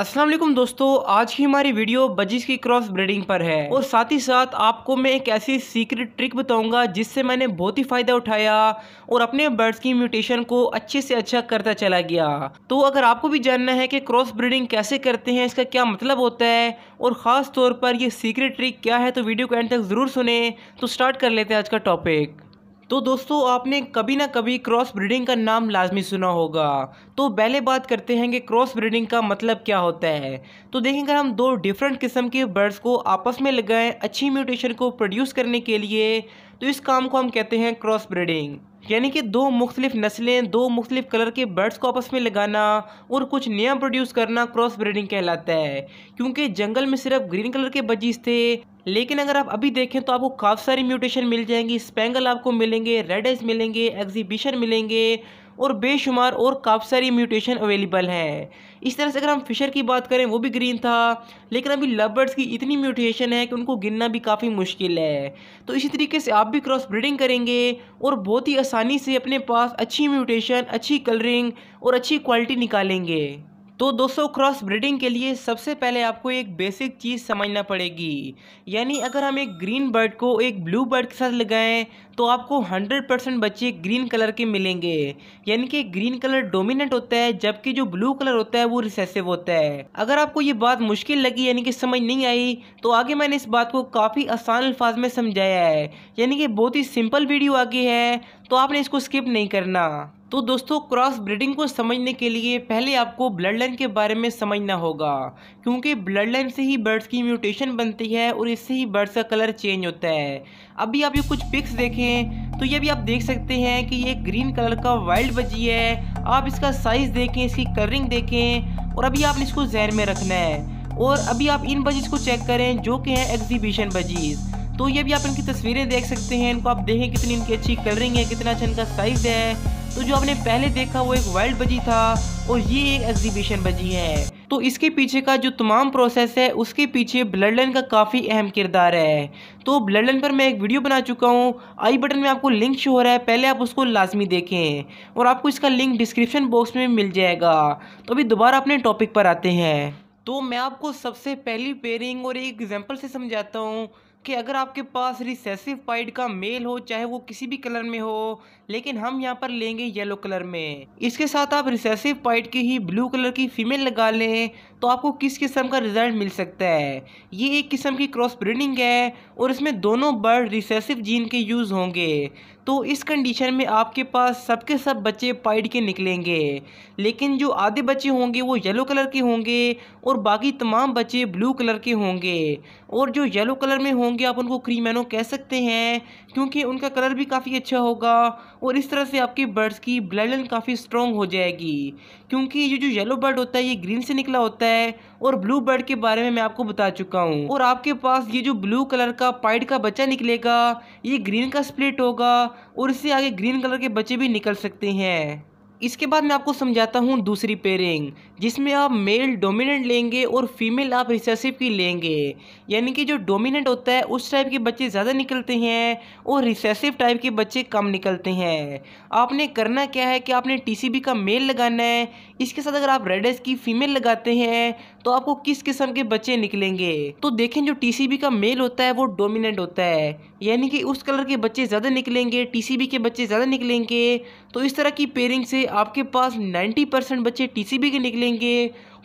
अस्सलाम वालेकुम दोस्तों आज की हमारी वीडियो बजीज की क्रॉस ब्रीडिंग पर है और साथ ही साथ आपको मैं एक ऐसी सीक्रेट ट्रिक बताऊंगा जिससे मैंने बहुत ही फ़ायदा उठाया और अपने बर्ड्स की म्यूटेशन को अच्छे से अच्छा करता चला गया तो अगर आपको भी जानना है कि क्रॉस ब्रीडिंग कैसे करते हैं इसका क्या मतलब होता है और ख़ास तौर पर यह सीक्रेट ट्रिक क्या है तो वीडियो को एंड तक ज़रूर सुने तो स्टार्ट कर लेते हैं आज का टॉपिक तो दोस्तों आपने कभी ना कभी क्रॉस ब्रीडिंग का नाम लाजमी सुना होगा तो पहले बात करते हैं कि क्रॉस ब्रीडिंग का मतलब क्या होता है तो देखें अगर हम दो डिफरेंट किस्म के बर्ड्स को आपस में लगाएं अच्छी म्यूटेशन को प्रोड्यूस करने के लिए तो इस काम को हम कहते हैं क्रॉस ब्रीडिंग यानी कि दो मुख्तलिफ नस्लें दो मुख्तलिफ कलर के बर्ड्स को आपस में लगाना और कुछ नया प्रोड्यूस करना क्रॉस ब्रीडिंग कहलाता है क्योंकि जंगल में सिर्फ ग्रीन कलर के बजीज थे लेकिन अगर आप अभी देखें तो आपको काफ़ी सारी म्यूटेशन मिल जाएंगी स्पेंगल आपको मिलेंगे रेड आइज मिलेंगे एग्जीबिशन मिलेंगे और बेशुमार और काफ़ी सारी म्यूटेशन अवेलेबल हैं इस तरह से अगर हम फिशर की बात करें वो भी ग्रीन था लेकिन अभी लबर्ड्स की इतनी म्यूटेशन है कि उनको गिनना भी काफ़ी मुश्किल है तो इसी तरीके से आप भी क्रॉस ब्रीडिंग करेंगे और बहुत ही आसानी से अपने पास अच्छी म्यूटेशन अच्छी कलरिंग और अच्छी क्वालिटी निकालेंगे तो दोस्तों क्रॉस ब्रीडिंग के लिए सबसे पहले आपको एक बेसिक चीज़ समझना पड़ेगी यानी अगर हम एक ग्रीन बर्ड को एक ब्लू बर्ड के साथ लगाएं तो आपको 100 परसेंट बच्चे ग्रीन कलर के मिलेंगे यानी कि ग्रीन कलर डोमिनेंट होता है जबकि जो ब्लू कलर होता है वो रिसेसिव होता है अगर आपको ये बात मुश्किल लगी यानी कि समझ नहीं आई तो आगे मैंने इस बात को काफ़ी आसान अल्फाज में समझाया है यानी कि बहुत ही सिंपल वीडियो आगे है तो आपने इसको स्किप नहीं करना तो दोस्तों क्रॉस ब्रीडिंग को समझने के लिए पहले आपको ब्लड लाइन के बारे में समझना होगा क्योंकि ब्लड लाइन से ही बर्ड्स की म्यूटेशन बनती है और इससे ही बर्ड्स का कलर चेंज होता है अभी आप ये कुछ पिक्स देखें तो ये भी आप देख सकते हैं कि ये ग्रीन कलर का वाइल्ड बजी है आप इसका साइज़ देखें इसकी कलरिंग देखें और अभी आपने इसको जहन में रखना है और अभी आप इन बजीज़ को चेक करें जो कि हैं एग्जीबिशन बजीज़ तो ये भी आप इनकी तस्वीरें देख सकते हैं इनको आप देखें कितनी इनकी अच्छी कलरिंग है कितना अच्छा इनका साइज़ है तो जो आपने पहले देखा वो एक वर्ल्ड बजी था और ये एक एग्जीबिशन बजी है तो इसके पीछे का जो तमाम प्रोसेस है उसके पीछे लाइन का काफ़ी अहम किरदार है तो लाइन पर मैं एक वीडियो बना चुका हूँ आई बटन में आपको लिंक शो हो रहा है पहले आप उसको लाजमी देखें और आपको इसका लिंक डिस्क्रिप्शन बॉक्स में मिल जाएगा तो अभी दोबारा अपने टॉपिक पर आते हैं तो मैं आपको सबसे पहली पेयरिंग और एक एग्जाम्पल से समझाता हूँ कि अगर आपके पास रिसेसिव पाइड का मेल हो चाहे वो किसी भी कलर में हो लेकिन हम यहाँ पर लेंगे येलो कलर में इसके साथ आप रिसेसिव पाइड की ही ब्लू कलर की फीमेल लगा लें तो आपको किस किस्म का रिजल्ट मिल सकता है ये एक किस्म की क्रॉस ब्रीडिंग है और इसमें दोनों बर्ड रिसेसिव जीन के यूज़ होंगे तो इस कंडीशन में आपके पास सबके सब बच्चे पाइड के निकलेंगे लेकिन जो आधे बच्चे होंगे वो येलो कलर के होंगे और बाकी तमाम बच्चे ब्लू कलर के होंगे और जो येलो कलर में होंगे आप उनको क्रीमैनो कह सकते हैं क्योंकि उनका कलर भी काफ़ी अच्छा होगा और इस तरह से आपके बर्ड्स की ब्लड लाइन काफ़ी स्ट्रॉन्ग हो जाएगी क्योंकि ये जो येलो बर्ड होता है ये ग्रीन से निकला होता है और ब्लू बर्ड के बारे में मैं आपको बता चुका हूँ और आपके पास ये जो ब्लू कलर का पाइट का बच्चा निकलेगा ये ग्रीन का स्प्लिट होगा और इससे आगे ग्रीन कलर के बच्चे भी निकल सकते हैं इसके बाद मैं आपको समझाता हूँ दूसरी पेयरिंग जिसमें आप मेल डोमिनेंट लेंगे और फीमेल आप रिसेसिव की लेंगे यानी कि जो डोमिनेंट होता है उस टाइप के बच्चे ज़्यादा निकलते हैं और रिसेसिव टाइप के बच्चे कम निकलते हैं आपने करना क्या है कि आपने टीसीबी का मेल लगाना है इसके साथ अगर आप रेडेस की फ़ीमेल लगाते हैं तो आपको किस किस्म के बच्चे निकलेंगे तो देखें जो टीसीबी का मेल होता है वो डोमिनेंट होता है यानी कि उस कलर के बच्चे ज़्यादा निकलेंगे टीसीबी के बच्चे ज़्यादा निकलेंगे तो इस तरह की पेयरिंग से आपके पास 90 परसेंट बच्चे टीसीबी के निकलेंगे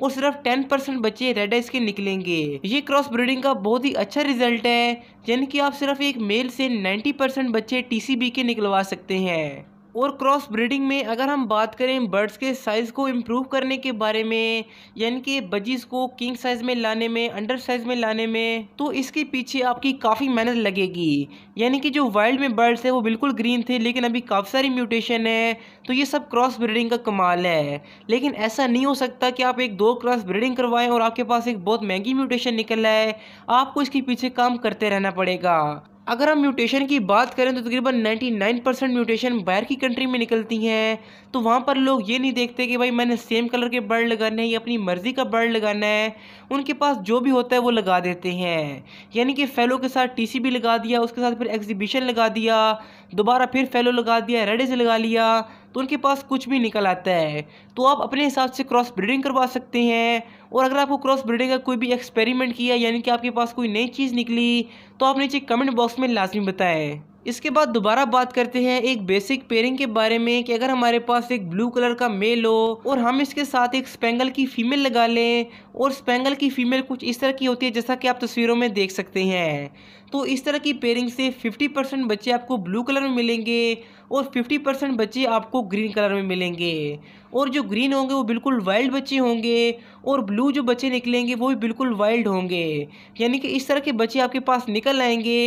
और सिर्फ 10 परसेंट बच्चे रेड आइस के निकलेंगे ये क्रॉस ब्रीडिंग का बहुत ही अच्छा रिजल्ट है यानी कि आप सिर्फ एक मेल से 90 परसेंट बच्चे टीसीबी के निकलवा सकते हैं और क्रॉस ब्रीडिंग में अगर हम बात करें बर्ड्स के साइज़ को इम्प्रूव करने के बारे में यानी कि बजीज़ को किंग साइज़ में लाने में अंडर साइज़ में लाने में तो इसके पीछे आपकी काफ़ी मेहनत लगेगी यानी कि जो वाइल्ड में बर्ड्स है वो बिल्कुल ग्रीन थे लेकिन अभी काफ़ी सारी म्यूटेशन है तो ये सब क्रॉस ब्रीडिंग का कमाल है लेकिन ऐसा नहीं हो सकता कि आप एक दो क्रॉस ब्रीडिंग करवाएं और आपके पास एक बहुत महंगी म्यूटेशन निकल रहा है आपको इसके पीछे काम करते रहना पड़ेगा अगर हम म्यूटेशन की बात करें तो तकरीबन 99 परसेंट म्यूटेशन बाहर की कंट्री में निकलती हैं तो वहाँ पर लोग ये नहीं देखते कि भाई मैंने सेम कलर के बर्ड लगाने हैं या अपनी मर्ज़ी का बर्ड लगाना है उनके पास जो भी होता है वो लगा देते हैं यानी कि फेलो के साथ टी भी लगा दिया उसके साथ फिर एग्जीबिशन लगा दिया दोबारा फिर फेलो लगा दिया रेडेज लगा लिया तो उनके पास कुछ भी निकल आता है तो आप अपने हिसाब से क्रॉस ब्रीडिंग करवा सकते हैं और अगर आपको क्रॉस ब्रीडिंग का कोई भी एक्सपेरिमेंट किया यानी कि आपके पास कोई नई चीज़ निकली तो आप नीचे कमेंट बॉक्स में लाजमी बताएं इसके बाद दोबारा बात करते हैं एक बेसिक पेयरिंग के बारे में कि अगर हमारे पास एक ब्लू कलर का मेल हो और हम इसके साथ एक स्पेंगल की फीमेल लगा लें और स्पेंगल की फीमेल कुछ इस तरह की होती है जैसा कि आप तस्वीरों में देख सकते हैं तो इस तरह की पेयरिंग से 50 परसेंट बच्चे आपको ब्लू कलर में मिलेंगे और 50 परसेंट बच्चे आपको ग्रीन कलर में मिलेंगे और जो ग्रीन होंगे वो बिल्कुल वाइल्ड बच्चे होंगे और ब्लू जो बच्चे निकलेंगे वो भी बिल्कुल वाइल्ड होंगे यानी कि इस तरह के बच्चे आपके पास निकल आएंगे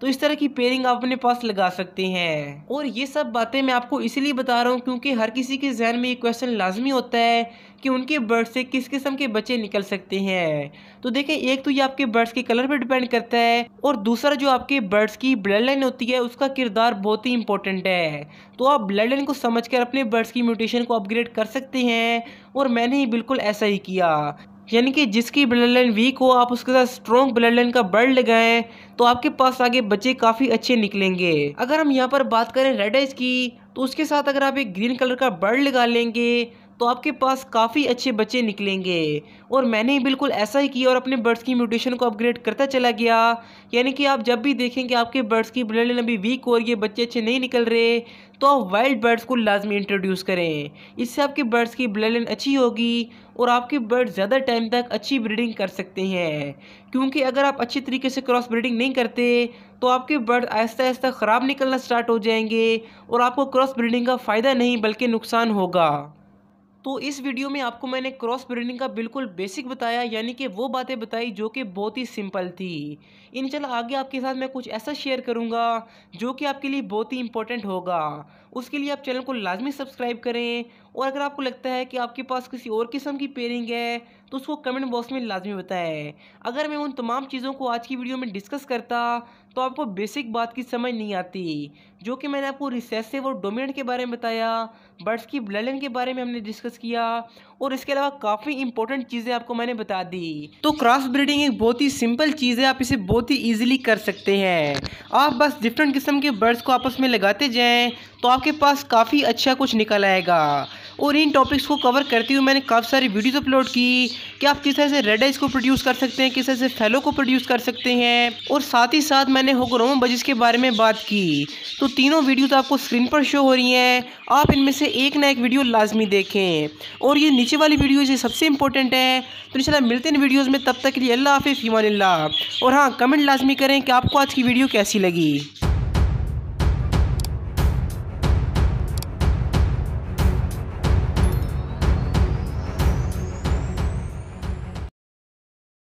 तो इस तरह की पेयरिंग आप अपने पास लगा सकते हैं और ये सब बातें मैं आपको इसलिए बता रहा हूँ क्योंकि हर किसी के जहन में ये क्वेश्चन लाजमी होता है कि उनके बर्ड से किस किस्म के बच्चे निकल सकते हैं तो देखें एक तो ये आपके बर्ड्स के कलर पर डिपेंड करता है और दूसरा जो आपके बर्ड्स की ब्लड लाइन होती है उसका किरदार बहुत ही इंपॉर्टेंट है तो आप ब्लड लाइन को समझ कर अपने बर्ड्स की म्यूटेशन को अपग्रेड कर सकते हैं और मैंने ही बिल्कुल ऐसा ही किया यानी कि जिसकी ब्लड लाइन वीक हो आप उसके साथ स्ट्रॉन्ग ब्लड लाइन का बर्ड लगाएं तो आपके पास आगे बच्चे काफ़ी अच्छे निकलेंगे अगर हम यहाँ पर बात करें रेड एज की तो उसके साथ अगर आप एक ग्रीन कलर का बर्ड लगा लेंगे तो आपके पास काफ़ी अच्छे बच्चे निकलेंगे और मैंने बिल्कुल ऐसा ही किया और अपने बर्ड्स की म्यूटेशन को अपग्रेड करता चला गया यानी कि आप जब भी देखेंगे आपके बर्ड्स की ब्लड लाइन अभी वीक और ये बच्चे अच्छे नहीं निकल रहे तो आप वाइल्ड बर्ड्स को लाजमी इंट्रोड्यूस करें इससे आपके बर्ड्स की ब्लड लाइन अच्छी होगी और आपके बर्ड ज़्यादा टाइम तक अच्छी ब्रीडिंग कर सकते हैं क्योंकि अगर आप अच्छे तरीके से क्रॉस ब्रीडिंग नहीं करते तो आपके बर्ड आहिस्ता आहिस्ता ख़राब निकलना स्टार्ट हो जाएंगे और आपको क्रॉस ब्रीडिंग का फ़ायदा नहीं बल्कि नुकसान होगा तो इस वीडियो में आपको मैंने क्रॉस ब्रीडिंग का बिल्कुल बेसिक बताया यानी कि वो बातें बताई जो कि बहुत ही सिंपल थी चल आगे आपके साथ मैं कुछ ऐसा शेयर करूँगा जो कि आपके लिए बहुत ही इंपॉर्टेंट होगा उसके लिए आप चैनल को लाजमी सब्सक्राइब करें और अगर आपको लगता है कि आपके पास किसी और किस्म की पेयरिंग है तो उसको कमेंट बॉक्स में लाजमी बताएं अगर मैं उन तमाम चीज़ों को आज की वीडियो में डिस्कस करता तो आपको बेसिक बात की समझ नहीं आती जो कि मैंने आपको रिसेसिव और डोमिनेंट के बारे में बताया बर्ड्स की ब्लड के बारे में हमने डिस्कस किया और इसके अलावा काफ़ी इंपॉर्टेंट चीज़ें आपको मैंने बता दी तो क्रॉस ब्रीडिंग एक बहुत ही सिंपल चीज़ है आप इसे बहुत ही ईजिली कर सकते हैं आप बस डिफरेंट किस्म के बर्ड्स को आपस में लगाते जाएँ तो आपके पास काफ़ी अच्छा कुछ निकल आएगा और इन टॉपिक्स को कवर करते हुए मैंने काफ़ी सारी वीडियोस अपलोड की कि आप किस तरह से रेड आइस को प्रोड्यूस कर सकते हैं किस तरह से फेलो को प्रोड्यूस कर सकते हैं और साथ ही साथ मैंने होग्रोम बजिस के बारे में बात की तो तीनों वीडियोज़ आपको स्क्रीन पर शो हो रही हैं आप इनमें से एक ना एक वीडियो लाजमी देखें और ये नीचे वाली वीडियो ये सबसे इंपॉर्टेंट है तो शाला मिलते हैं वीडियोज़ में तब तक के लिए अल्लाह हाफि फ़ीमान और हाँ कमेंट लाजमी करें कि आपको आज की वीडियो कैसी लगी